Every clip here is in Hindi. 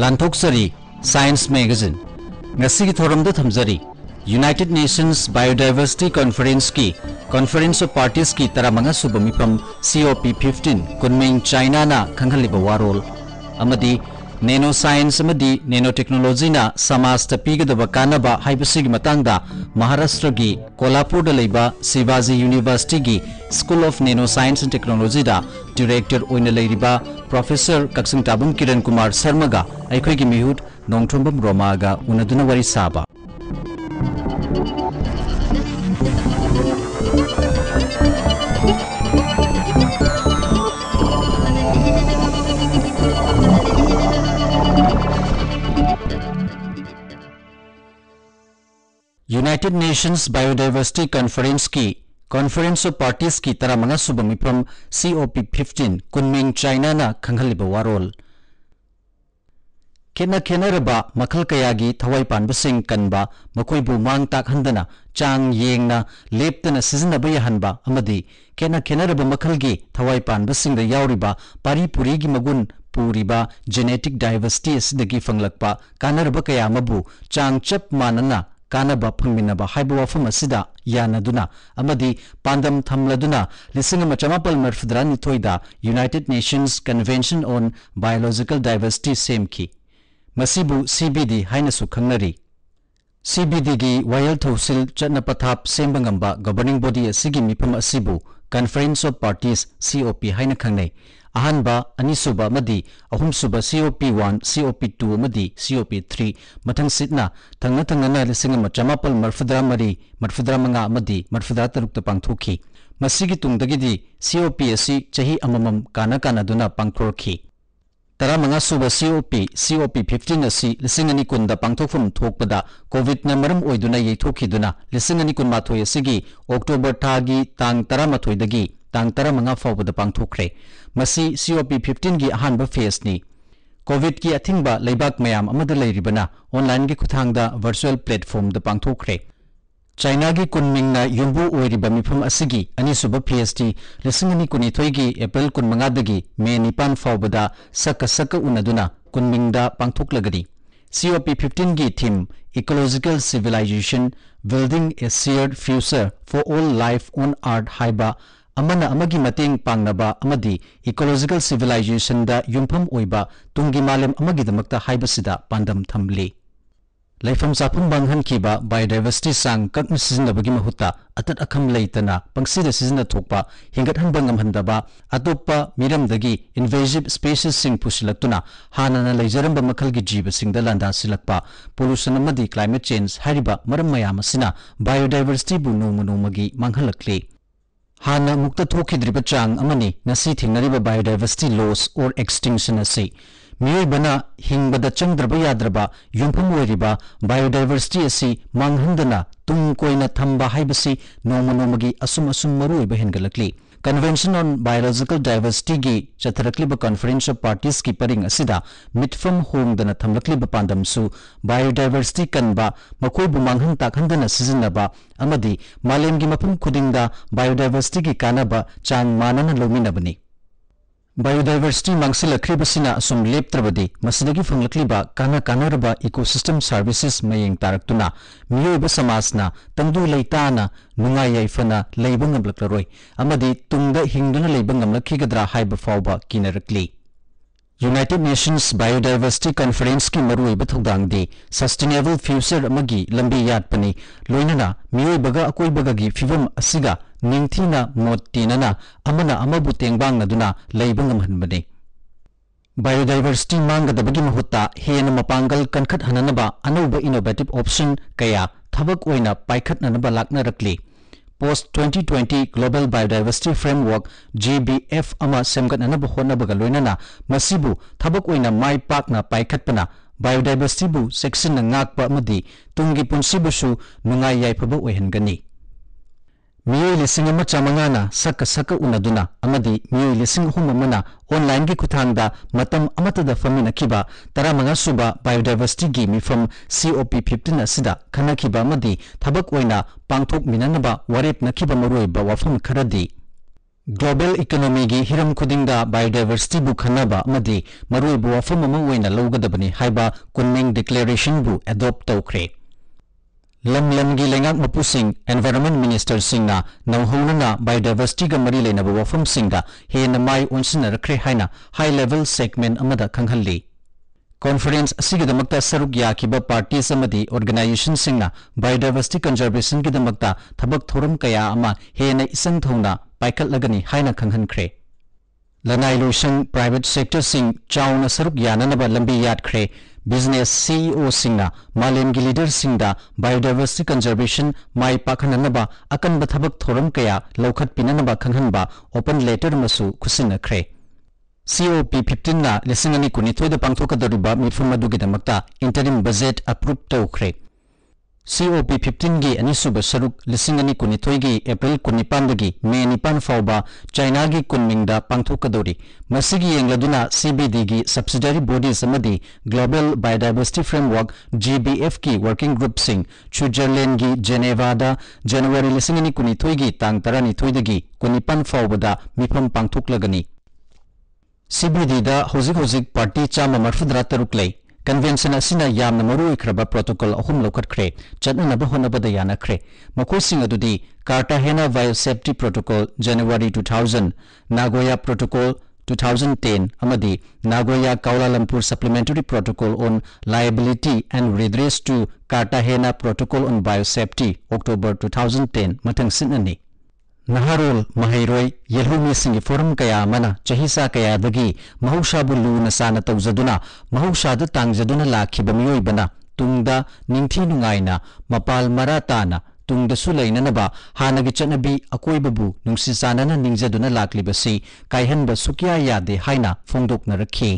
लाथोरी साइंस मेगाजीन की थोरम थमजरी यूनाइटेड नेशंस बायोडायवर्सिटी कॉन्फ्रेंस की कॉन्फ्रेंस ऑफ पार्टीज की तरह मंगा सूब मीफम सीओपी फिफ्टीन कुनमें चाइना खाखल वारोल નેનો સાયન્સ અમદી નેનો ટેકનોલોજીના સમાજતા પીગદબ કાનબા હાઈબસીગી મતાંગદા મહારાષ્ટ્રગી કોલ્હાપુરદા લઈબા શિવાજી યુનિવર્સિટીગી school of nano science and ટેકનોલોજીદા ડિરેક્ટર ઓઇના લઈરિબા પ્રોફેસર કક્ષિંગ ટાબુમ કિરણ કુમાર શર્માગા અઈખોઈગી મિહુટ નોંગથુંબમ રોમાગા ઉનદુના વરી સાબા यूनाइटेड नेशंस बायोडाइवर्सिटी कॉन्फ्रेंस की कॉन्फ्रेंस ऑफ पार्टीज की तरह मंगा सुबह मिफ्रम सीओपी 15 कुनमिंग चाइना ना खंगलिब वारोल खेना खेनरब मखल कयागी थवाई पानबसिंग कनबा मखोइबु मांग ताकहंदना चांग येंगना लेप्तना सिजनब यहनबा अमदी खेना खेनरब मखलगी थवाई पानबसिंग द यावरिबा पारीपुरी की मगुन पूरीबा जेनेटिक डाइवर्सिटी असदगी फंगलकपा कानरब कयामबु चांग चप मानना ꯀꯥꯟꯅꯕ ꯐꯪꯃꯤꯟꯅꯕ ꯍꯥꯏꯕ ꯋꯥꯐꯝ ꯑꯁꯤꯗ ꯌꯥꯟꯅꯗꯨꯅ ꯑꯃꯗꯤ ꯄꯥꯟꯗꯝ ꯊꯝꯂꯗꯨꯅ ꯂꯤꯁꯤꯡ ꯑꯃ ꯆꯃꯥꯄꯜ ꯃꯔꯐꯨꯗꯔꯥ ꯅꯤꯊꯣꯏꯗ United Nations convention on biological diversity ꯁꯦꯝꯈꯤ ꯃꯁꯤꯕꯨ ꯁꯤ ꯕꯤ ꯗꯤ ꯍꯥꯏꯅꯁꯨ ꯈꯪꯅꯔꯤ ꯁꯤ ꯕꯤ ꯗꯤꯒꯤ ꯋꯥꯌꯦꯜ ꯊꯧꯁꯤꯜ ꯆꯠꯅ ꯄꯊꯥꯞ ꯁꯦꯝꯕ ꯉꯝꯕ ꯒꯕꯔꯅꯤꯡ ꯕꯣꯗꯤ ꯑꯁꯤꯒꯤ ꯃꯤꯐꯝ ꯑꯁꯤꯕꯨ conference of parties C O P ꯍꯥꯏꯅ ꯈꯪꯅꯩ अहब अनीसुब अहम सूब सी ꯑꯣ ꯄꯤ ꯋꯥꯟ ꯁꯤ ꯑꯣ ꯄꯤ ꯇꯨ ꯑꯃꯗꯤ ꯁꯤ ꯑꯣ ꯄꯤ ꯊ꯭ꯔꯤ ꯃꯊꯪ ꯁꯤꯠꯅ ꯊꯪꯅ ꯊꯪꯅꯅ ꯂꯤꯁꯤꯡ ꯑꯃ ꯆꯃꯥꯄꯜ ꯃꯔꯐꯨꯗ꯭ꯔꯥ ꯃꯔꯤ पांथोखी मसीगी तुंगदगी सीओपी असी चही अममम काना काना दुना पांथोरखी तरा मंगा सुबा सीओपी सीओपी 15 असी लिसिंगनी कुंदा पांथोफुम थोकपदा कोविड ना मरम ओइदुना येथोखी दुना लिसिंगनी अक्टोबर था तांग 13 ꯇꯥꯡ ꯇꯔꯥꯃꯉꯥ ꯐꯥꯎꯕꯗ ꯄꯥꯡꯊꯣꯛꯈ꯭ꯔꯦ ꯃꯁꯤ ꯁꯤ ꯑꯣ ꯄꯤ ꯐꯤꯐꯇꯤꯟꯒꯤ ꯑꯍꯥꯟꯕ ꯐꯦꯁꯅꯤ ꯀꯣꯚꯤꯗꯀꯤ ꯑꯊꯤꯡꯕ ꯂꯩꯕꯥꯛ ꯃꯌꯥꯝ ꯑꯃꯗ ꯂꯩꯔꯤꯕꯅ ꯑꯣꯟꯂꯥꯏꯟꯒꯤ ꯈꯨꯠꯊꯥꯡꯗ ꯚꯔꯆꯨꯑꯦꯜ ꯄ꯭ꯂꯦꯠꯐꯣꯔꯝꯗ ꯄꯥꯡꯊꯣꯛꯈ꯭ꯔꯦ ꯆꯥꯏꯅꯥꯒꯤ ꯀꯨꯟꯃꯤꯡꯅ ꯌꯨꯝꯕꯨ ꯑꯣꯏꯔꯤꯕ ꯃꯤꯐꯝ ꯑꯁꯤꯒꯤ ꯑꯅꯤꯁꯨꯕ ꯄꯤ ꯑꯩꯆ ꯗꯤ ꯂꯤꯁꯤꯡ ꯑꯅꯤ ꯀꯨꯟꯅꯤꯊꯣꯏꯒꯤ ꯑꯦꯄ꯭ꯔꯤꯜ ꯀꯨꯟꯃꯉꯥꯗꯒꯤ ꯃꯦ ꯅꯤꯄꯥꯟ ꯐꯥꯎꯕꯗ ꯁꯛꯀ ꯁꯛꯀ ꯎꯅꯗꯨꯅ ꯀꯨꯟꯃꯤꯡꯗ ꯄꯥꯡꯊꯣꯛꯂꯒꯅꯤ ꯁꯤ ꯑꯣ ꯄꯤ ꯐꯤꯐꯇꯤꯟꯒꯤ ꯊꯤꯝ ecological civilization building a shared future for all life on earth ꯍꯥꯏꯕ ꯑꯃꯅ ꯑꯃꯒꯤ ꯃꯇꯦꯡ ꯄꯥꯡꯅꯕ ꯑꯃꯗꯤ ꯏꯀꯣꯂꯣꯖꯤꯀꯦꯜ ꯁꯤꯚꯤꯂꯥꯏꯖꯦꯁꯟꯗ ꯌꯨꯝꯐꯝ ꯑꯣꯏꯕ ꯇꯨꯡꯒꯤ ꯃꯥꯂꯦꯝ ꯑꯃꯒꯤꯗꯃꯛꯇ ꯍꯥꯏꯕꯁꯤꯗ ꯄꯥꯟꯗꯝ ꯊꯝꯂꯤ ꯂꯩꯐꯝ ꯆꯥꯐꯝ ꯃꯥꯡꯍꯟꯈꯤꯕ ꯕꯥꯏꯑꯣꯗꯥꯏꯕꯔꯁꯤꯇꯤ ꯆꯥꯡ ꯀꯛꯅ ꯁꯤꯖꯤꯟꯅꯕꯒꯤ ꯃꯍꯨꯠꯇ ꯑꯇꯠ ꯑꯈꯝ ꯂꯩꯇꯅ ꯄꯪꯁꯤꯗ ꯁꯤꯖꯤꯟꯅ ꯊꯣꯛꯄ ꯍꯦꯟꯒꯠꯍꯟꯕ ꯉꯝꯍꯟꯗꯕ ꯑꯇꯣꯞꯄ ꯃꯤꯔꯝꯗꯒꯤ ꯏꯟꯚꯦꯖꯤꯕ ꯁ꯭ꯄꯦꯁꯤꯁꯁꯤꯡ ꯄꯨꯁꯤꯜꯂꯛꯇꯨꯅ ꯍꯥꯟꯅꯅ ꯂꯩꯖꯔꯝꯕ ꯃꯈꯜꯒꯤ ꯖꯤꯕꯁꯤꯡꯗ ꯂꯥꯟꯗꯥꯁꯤꯜꯂꯛꯄ ꯄꯣꯂꯨꯁꯟ ꯑꯃꯗꯤ ꯀ꯭ꯂꯥꯏꯃꯦꯠ ꯆꯦꯟꯖ ꯍꯥꯏꯔꯤꯕ ꯃꯔꯝ ꯃꯌꯥꯝ ꯑꯁꯤꯅ ꯕꯥꯏꯑꯣꯗꯥꯏꯕꯔꯁꯤꯇꯤꯕꯨ ꯅꯣꯡꯃ ꯅꯣꯡꯃꯒꯤ ꯃꯥꯡꯍꯜꯂꯛꯂꯤ ꯍꯥꯟꯅ ꯑꯃꯨꯛꯇ ꯊꯣꯛꯈꯤꯗ꯭ꯔꯤꯕ ꯆꯥꯡ ꯑꯃꯅꯤ ꯉꯁꯤ ꯊꯦꯡꯅꯔꯤꯕ ꯕꯥꯏꯑꯣꯗꯥꯏꯕꯔꯁꯤꯇꯤ ꯂꯣꯁ ꯑꯣꯔ ꯑꯦꯛꯁꯇꯤꯡꯁꯟ ꯑꯁꯤ ꯃꯤꯑꯣꯏꯕꯅ ꯍꯤꯡꯕꯗ ꯆꯪꯗ꯭ꯔꯕ ꯌꯥꯗ꯭ꯔꯕ ꯌꯨꯝꯐꯝ ꯑꯣꯏꯔꯤꯕ ꯕꯥꯏꯑꯣꯗꯥꯏꯕꯔꯁꯤꯇꯤ ꯑꯁꯤ ꯃꯥꯡꯍꯟꯗꯅ ꯇꯨꯡ ꯀꯣꯏꯅ ꯊꯝꯕ ꯍꯥꯏꯕꯁꯤ ꯅꯣꯡꯃ ꯅꯣꯡꯃꯒꯤ ꯑꯁꯨꯝ ꯑꯁꯨꯝ ꯃꯔꯨꯑꯣꯏꯕ ꯍꯦꯟꯒꯠꯂꯛꯂꯤ Convention on Biological Diversity gi chatharakliba Conference of Parties ki paring asida mitfam hongdana thamlakliba pandam su biodiversity kanba makoi bu manghang takhandana sizinaba amadi malem gi mapum khudingda biodiversity gi kanaba chang manana lominabani biodiversity मांगसी लखरीबसिना असुम लेप्त्रबदी मसिदगी फंगलकलीबा काना कानारबा इकोसिस्टम सर्विसेस मयेंग तारक्तुना मियोइब समासना तंदु लैताना नुंगाय यायफना लैबंग अमलकलरोय अमदी तुंग हिंगदुना लैबंग अमलखिगद्रा हाइब फाउबा यूनाइटेड नेशंस बायोडाइवर्सिटी कॉन्फ्रेंस की मरुएब थोदांगदी सस्टेनेबल फ्यूचर अमगी लंबी यातपनी लोइनना मियोइबगा अकोइबगागी फिवम ꯅꯤꯡꯊꯤꯅ ꯃꯣꯠ ꯇꯤꯟꯅꯅ ꯑꯃꯅ ꯑꯃꯕꯨ ꯇꯦꯡꯕꯥꯡꯅꯗꯨꯅ ꯂꯩꯕ ꯉꯝꯍꯟꯕꯅꯤ हेन मपांगल कनखत हननबा अनौब इनोवेटिव ऑप्शन कया थबक ओइना पाइखत ननबा लाकना रखली post 2020 global biodiversity framework GBF अमा सेमगत ननब होनबग लोइनना मसिबु थबक ओइना माइ पाकना पाइखतपना बायोडाइवर्सिटी बु सेक्शन नगाकप अमदि तुंगी पुंसिबुसु मियो लिंग चामना सक सक उना मियो लिंग अहमलाइन की खुद फमीन तरम सूब बायोडाइवर्सीटी की मिफम सी ओ पी फिफ्टीन खनखीब पाथोमीनब वरेपनब वफम खरदी ग्लोबल इकोनोमी की हिम खुद बायोडाइवर्सीटी खनबी मरब वफम लौगदबनी कन्नी डिक्लेरेशन एडोप्त तो lam lam gi lengak mapu sing environment minister sing na nauhona na biodiversity ga mari lena ba wafum sing ga he na mai onsin ra kre haina high level segment amada khanghalli conference asigidamakta saruk ya kiba party samadi organization sing na biodiversity conservation gidamakta thabak thorum kaya ama he na isang thongna paikal lagani haina khanghan kre lanai loisang private sector sing chauna saruk yananaba lambi yat kre business ꯁꯤ ꯑꯣꯁꯤꯡꯅ ꯃꯥꯂꯦꯝꯒꯤ ꯂꯤꯗꯔꯁꯤꯡꯗ ꯕꯥꯏꯑꯣꯗꯥꯏꯕꯔꯁꯤꯇꯤ ꯀꯟꯖꯔꯕꯦꯁꯟ ꯃꯥꯏ ꯄꯥꯛꯍꯟꯅꯅꯕ ꯑꯀꯟꯕ ꯊꯕꯛ ꯊꯧꯔꯝ ꯀꯌꯥ ꯂꯧꯈꯠꯄꯤꯅꯅꯕ ꯈꯪꯍꯟꯕ ꯑꯣꯄꯟ ꯂꯦꯇꯔ ꯑꯃꯁꯨ ꯈꯨꯠꯁꯤꯟꯅꯈ꯭ꯔꯦ COP 15 ꯂꯤꯁꯤꯡ ꯑꯅꯤ ꯀꯨꯟꯅꯤꯊꯣꯏꯗ ꯄꯥꯡꯊꯣꯛꯀꯗꯧꯔꯤꯕ ꯃꯤꯐꯝ ꯑꯗꯨꯒꯤꯗꯃꯛꯇ ꯏꯟꯇꯔꯤꯝ ꯕꯖꯦꯠ ꯑꯦꯄ꯭ꯔꯨꯞ ꯇꯧꯈ꯭ꯔꯦ COP 15기 아니수바 서룩 리싱아니 쿠니토이기 에프릴 쿠니판다기 메 니판 파우바 차이나기 군밍다 방토카도리 마시기 앵라두나 CBD기 subsidiary bodies amadi Global Biodiversity Framework GBF ki working group sing Switzerland gi Geneva da January lisingani kunithoigi tang tarani thoidagi kunipan faubada mifam pangthuklagani CBD da hozik hozik party chama marfudra taruklai convention असिना यामना मरुई खरबा प्रोटोकॉल अहुम लौखटख्रे चटनब होनबदा यानख्रे मखोसिंग अदुदी Cartagena biosafety protocol January 2000 Nagoya protocol 2010 amadi Nagoya Kuala Lumpur Supplementary Protocol on Liability and Redress to Cartagena Protocol on Biosafety October 2010 matang sinani ꯅꯍꯥꯔꯣꯜ ꯃꯍꯩꯔꯣꯏ ꯌꯦꯜꯍꯧꯃꯤꯁꯤꯡꯒꯤ ꯐꯣꯔꯝ ꯀꯌꯥ ꯑꯃꯅ ꯆꯍꯤꯆꯥ ꯀꯌꯥꯗꯒꯤ ꯃꯍꯧꯁꯥꯕꯨ ꯂꯨꯅ ꯆꯥꯟꯅ ꯇꯧꯖꯗꯨꯅ ꯃꯍꯧꯁꯥꯗ ꯇꯥꯡꯖꯗꯨꯅ ꯂꯥꯛꯈꯤꯕ ꯃꯤꯑꯣꯏꯕꯅ ꯇꯨꯡꯗ ꯅꯤꯡꯊꯤ ꯅꯨꯡꯉꯥꯏꯅ ꯃꯄꯥꯜ ꯃꯔꯥ ꯇꯥꯅ ꯇꯨꯡꯗꯁꯨ ꯂꯩꯅꯅꯕ ꯍꯥꯟꯅꯒꯤ ꯆꯠꯅꯕꯤ ꯑꯀꯣꯏꯕꯕꯨ ꯅꯨꯡꯁꯤ ꯆꯥꯟꯅꯅ ꯅꯤꯡꯖꯗꯨꯅ ꯂꯥꯛꯂꯤꯕꯁꯤ ꯀꯥꯏꯍꯟꯕ ꯁꯨꯛꯌꯥ ꯌꯥꯗꯦ ꯍꯥꯏꯅ ꯐꯣꯡꯗꯣꯛꯅꯔꯛꯈꯤ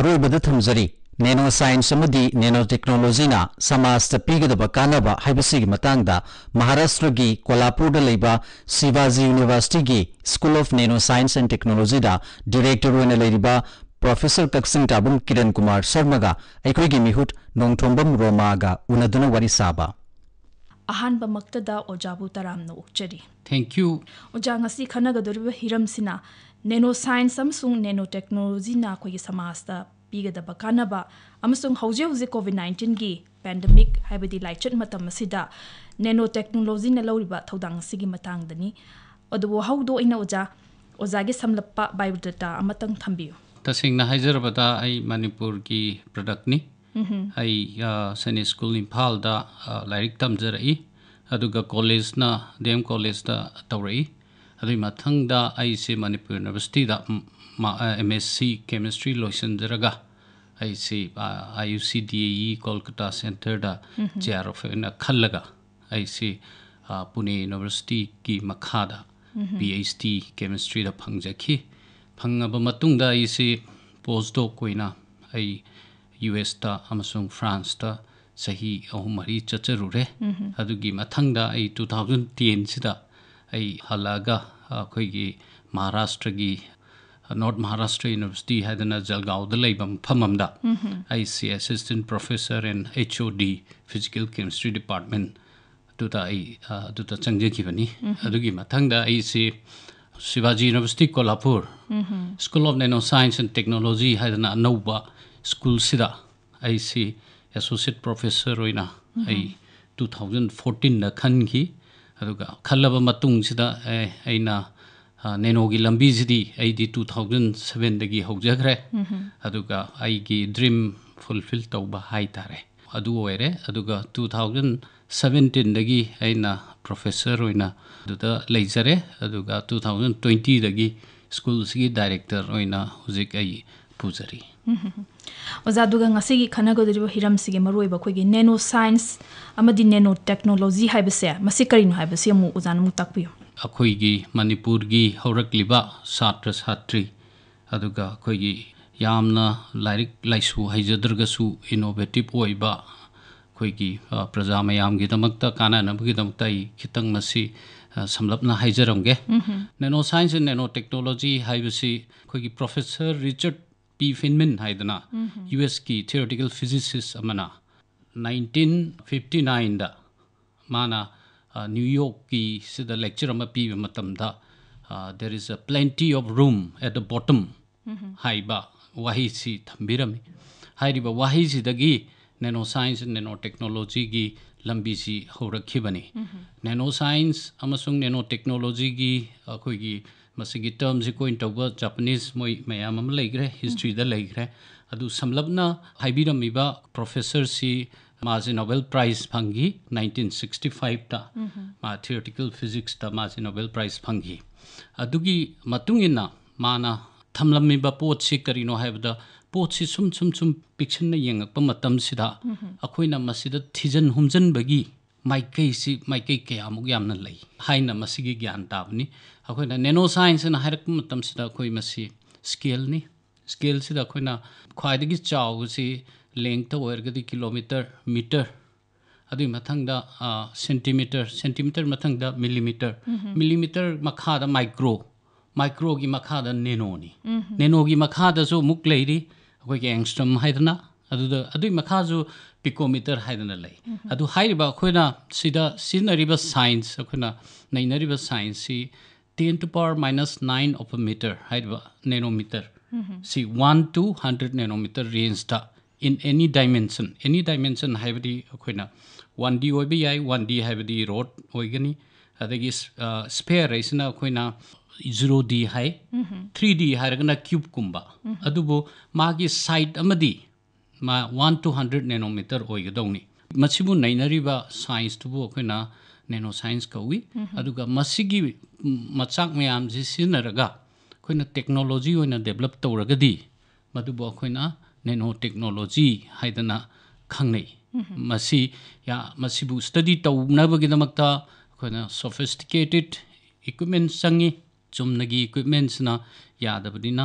अरबदरी नैनो साइंस नैनो टेक्नोलॉजी समाज पीगदब कानबंग महाराष्ट्र की कोलापुर शिवाजी यूनिवर्सिटी की school of nano science and technology director professor Kakchingtabam Kiran Kumar Sharma मिहुट नोथोबम रोमा उन अहम ओजाबू तराम उचरी थैंक यू ओजा खनगदरी हिमसीना नेनो साइन्स नेनो टेक्नोलोजी साइन्समाक्नोलोजीन अमाजत पिग किजिक किड नाइन्टिन पेदम हाबि लाइच नेनो टेक्नोलोजी लिने ठाउँसँगोइन ओजा ओजा सम्लप बायो आइ तसँग आजभोर पदक नि स्कुल इम्फा लाइक देम कोलेजम दा तौरे ꯑꯗꯨꯒꯤ ꯃꯊꯪꯗ ꯑꯩꯁꯦ ꯃꯅꯤꯄꯨꯔ ꯌꯨꯅꯤꯚꯔꯁꯤꯇꯤꯗ ꯑꯦꯝ ꯑꯦꯁ ꯁꯤ ꯀꯦꯃꯤꯁꯇ꯭ꯔꯤ ꯂꯣꯏꯁꯤꯟꯖꯔꯒ ꯑꯩꯁꯤ ꯑꯥꯏ ꯌꯨ ꯁꯤ ꯗꯤ ꯏ ꯀꯣꯜꯀꯇꯥ ꯁꯦꯟꯇꯔꯗ ꯆꯤꯌꯥꯔ ꯑꯣꯐ ꯑꯣꯏꯅ ꯈꯜꯂꯒ ꯑꯩꯁꯤ ꯄꯨꯅꯦ ꯌꯨꯅꯤꯚꯔꯁꯤꯇꯤꯒꯤ ꯃꯈꯥꯗ ꯄꯤ ꯑꯩꯁ ꯗꯤ ꯀꯦꯃꯤꯁꯇ꯭ꯔꯤꯗ ꯐꯪꯖꯈꯤ ꯐꯪꯉꯕ ꯃꯇꯨꯡꯗ ꯑꯩꯁꯤ ꯄꯣꯁ ꯗꯣꯛ ꯑꯣꯏꯅ ꯑꯩ ꯌꯨ ꯑꯦꯁꯇ ꯑꯃꯁꯨꯡ ꯐ꯭ꯔꯥꯟꯁꯇ ꯆꯍꯤ ꯑꯍꯨꯝ महाराष्ट्र की नॉर्थ महाराष्ट्र यूनिवर्सिटी है जलगाव मफम ई professor and H O D physical chemistry department अदुत चंगजीबनी मथंगी Shivaji university Kolhapur school of nano science and technology है अनौब school associate professor two thousand खन की ꯑꯗꯨꯒ ꯈꯜꯂꯕ ꯃꯇꯨꯡꯁꯤꯗ ꯑꯦ ꯑꯩꯅ ꯅꯦꯅꯣꯒꯤ ꯂꯝꯕꯤꯁꯤꯗꯤ ꯑꯩꯗꯤ ꯇꯨ ꯊꯥꯎꯖꯟ ꯁꯕꯦꯟꯗꯒꯤ ꯍꯧꯖꯈ꯭रे ꯑꯗꯨꯒ ꯑꯩꯒꯤ ꯗ꯭ꯔꯤꯝ ꯐꯨꯜꯐꯤꯜ ꯇꯧꯕ ꯍꯥꯏ ꯇꯥꯔꯦ ꯑꯗꯨ ꯑꯣꯏꯔꯦ ꯑꯗꯨꯒ ꯇꯨ ꯊꯥꯎꯖꯟ ꯁꯕꯦꯟꯇꯤꯟꯗꯒꯤ ꯑꯩꯅ ꯄ꯭ꯔꯣꯐꯦꯁꯔ ꯑꯣꯏꯅ ꯑꯗꯨꯗ ꯂꯩꯖꯔꯦ ꯑꯗꯨꯒ ꯇꯨ ꯊꯥꯎꯖꯟ ꯇ꯭ꯋꯦꯟꯇꯤꯗꯒꯤ ꯁ꯭ꯀꯨꯜꯁꯤꯒꯤ ꯗꯥꯏꯔꯦꯛꯇꯔ ꯑꯣꯏꯅ ꯍꯧꯖꯤꯛ ꯑꯩ ꯄꯨꯖꯔꯤ ꯑꯣꯖꯥꯗꯨꯒ ꯉꯁꯤꯒꯤ ꯈꯟꯅꯒꯗꯧꯔꯤꯕ ꯍꯤꯔꯝꯁꯤꯒꯤ ꯃꯔꯨꯑꯣꯏꯕ ꯑꯩꯈꯣꯏꯒꯤ ꯅꯦꯅꯣ ꯁꯥꯏꯟꯁ ꯑꯃꯗꯤ ꯅꯦꯅꯣ ꯇꯦꯛꯅꯣꯂꯣꯖꯤ ꯍꯥꯏꯕꯁꯦ ꯃꯁꯤ ꯀꯔꯤꯅꯣ ꯍꯥꯏꯕꯁꯤ ꯑꯃꯨꯛ ꯑꯣꯖꯥꯅ ꯑꯃꯨꯛ ꯇꯥꯛꯄꯤꯌꯨ ꯑꯩꯈꯣꯏꯒꯤ ꯃꯅꯤꯄꯨꯔꯒꯤ ꯍꯧꯔꯛꯂꯤꯕ ꯁꯥꯇ꯭ꯔ ꯁꯥꯇ꯭ꯔꯤ ꯑꯗꯨꯒ ꯑꯩꯈꯣꯏꯒꯤ ꯌꯥꯝꯅ ꯂꯥꯏꯔꯤꯛ ꯂꯥꯏꯁꯨ ꯍꯩꯖꯗ꯭ꯔꯒꯁꯨ ꯏꯅꯣꯚꯦꯇꯤꯕ ꯑꯣꯏꯕ ꯑꯩꯈꯣꯏꯒꯤ ꯄ꯭ꯔꯖꯥ ꯃꯌꯥꯝꯒꯤꯗꯃꯛꯇ ꯀꯥꯟꯅꯅꯕꯒꯤꯗꯃꯛꯇ ꯑꯩ ꯈꯤꯇꯪ ꯃꯁꯤ ꯁꯝꯂꯞꯅ ꯍꯥꯏꯖꯔꯝꯒꯦ nano science and nano technology ꯍꯥꯏꯕꯁꯤ ꯑꯩꯈꯣꯏꯒꯤ ꯄ꯭ꯔꯣꯐꯦꯁꯔ ꯔꯤꯆꯔꯗ ꯄꯤ ꯐꯤꯟꯃꯤꯟ ꯍꯥꯏꯗꯅ ꯌꯨ ꯑꯦꯁꯀꯤ ꯊꯤꯑꯣꯔꯤꯇꯤꯀꯦꯜ ꯐꯤꯖꯤꯁꯤꯁ ꯑꯃꯅ ꯅꯥꯏꯟꯇꯤꯟ ꯐꯤꯐꯇꯤ ꯅꯥꯏꯟꯗ ꯃꯥꯅ ꯅ꯭ꯌꯨ ꯌꯣꯔꯛꯀꯤ ꯁꯤꯗ ꯂꯦꯛꯆꯔ ꯑꯃ ꯄꯤꯕ ꯃꯇꯝꯗ there is a plenty of room at the bottom ꯍꯥꯏꯕ ꯋꯥꯍꯩꯁꯤ ꯊꯝꯕꯤꯔꯝꯃꯤ ꯍꯥꯏꯔꯤꯕ ꯋꯥꯍꯩꯁꯤꯗꯒꯤ ꯅꯦꯅꯣ ꯁꯥꯏꯟꯁ ꯅꯦꯅꯣ ꯇꯦꯛꯅꯣꯂꯣꯖꯤꯒꯤ ꯂꯝꯕꯤꯁꯤ ꯍꯧꯔꯛꯈꯤꯕꯅꯤ ꯅꯦꯅꯣ ꯁꯥꯏꯟꯁ ꯑꯃꯁꯨꯡ ꯅꯦꯅꯣ ꯇꯦꯛꯅꯣꯂꯣꯖꯤꯒꯤ ꯑꯩꯈꯣꯏꯒꯤ ꯃꯁꯤꯒꯤ ꯇꯔꯝꯁꯤ ꯀꯣꯏꯟ ꯇꯧꯕ ꯖꯄꯅꯤꯁ ꯃꯣꯏ ꯃꯌꯥꯝ ꯑꯃ ꯂꯩꯈ꯭ꯔꯦ ꯍꯤꯁꯇ꯭ꯔꯤꯗ ꯂꯩꯈ꯭ꯔꯦ ꯑꯗꯨ ꯁꯝꯂꯞꯅ ꯍꯥꯏꯕꯤꯔꯝꯃꯤꯕ ꯄ꯭ꯔꯣꯐꯦꯁꯔꯁꯤ माजे नोबेल प्राइज फंगी 1965 ता मा थियोटिकल फिजिक्स ता माजे नोबेल प्राइज फंगी अदुगी मतुंग इन्ना माना थमलम्मिबा पोटसि करिनो हाइबदा पोटसि सुम सुम सुम पिक्सन न यंगप मतम सिदा अखोइना मसिदा माइकसी माइक क्या लाइन की ज्ञान ताबनी अखोन नेनो साइंस है स्केल स्केल से अखोना ख्वाद चावे लेंथ होगी किलोमीटर मीटर अद सेंटीमीटर सेंटीमीटर मतलब मिलीमीटर मिलीमीटर मखाद माइक्रो माइक्रो की मखाद नेनोनी नेनो की मखाद अमुक लेरी अखोक एंगस्ट्रम है ꯑꯗꯨꯗ ꯑꯗꯨꯒꯤ ꯃꯈꯥꯁꯨ ꯄꯤꯀꯣꯃꯤꯇꯔ ꯍꯥꯏꯗꯅ ꯂꯩ ꯑꯗꯨ ꯍꯥꯏꯔꯤꯕ ꯑꯩꯈꯣꯏꯅ ꯁꯤꯗ ꯁꯤꯖꯤꯟꯅꯔꯤꯕ ꯁꯥꯏꯟꯁ ꯑꯩꯈꯣꯏꯅ ꯅꯩꯅꯔꯤꯕ ꯁꯥꯏꯟꯁꯁꯤ ten to power minus nine of metre ꯍꯥꯏꯔꯤꯕ ꯅꯦꯅꯣꯃꯤꯇꯔ ꯁꯤ ꯋꯥꯟ ꯇꯨ ꯍꯟꯗ꯭ꯔꯦꯗ ꯅꯦꯅꯣꯃꯤꯇꯔ ꯔꯦꯟꯖꯇ in any dimension any dimension ꯍꯥꯏꯕꯗꯤ ꯑꯩꯈꯣꯏꯅ ꯋꯥꯟ ꯗꯤ ꯑꯣꯏꯕ ꯌꯥꯏ ꯋꯥꯟ ꯗꯤ ꯍꯥꯏꯕꯗꯤ ꯔꯣꯠ ꯑꯣꯏꯒꯅꯤ ꯑꯗꯒꯤ ꯁ꯭ꯄꯦꯌꯔ ꯍꯥꯏꯁꯤꯅ ꯑꯩꯈꯣꯏꯅ ꯖꯤꯔꯣ ꯗꯤ ꯍꯥꯏ ꯊ꯭ꯔꯤ ꯗꯤ ꯍꯥꯏꯔꯒꯅ ꯀ꯭ꯌꯨꯕꯀꯨꯝꯕ ꯑꯗꯨꯕꯨ ꯃꯥꯒꯤ ꯁꯥꯏꯠ ꯑꯃꯗꯤ वन टू हंड्रेड नैनोमीटर होगदौनी मसीबु नैनरीबा साइंस तुबु अखोना नैनो साइंस कौई अदुगा मसीगी मचाक मयाम जे सिनरगा अखोना टेक्नोलॉजी होइना डेवलप तौरगदी मदुबु अखोना नैनो टेक्नोलॉजी हाइदना खंगनै स्टडी तौनबगिदमक्ता सोफिस्टिकेटेड इक्विपमेंट संगी चुमनगी इक्विपमेंट्सना यादबदिना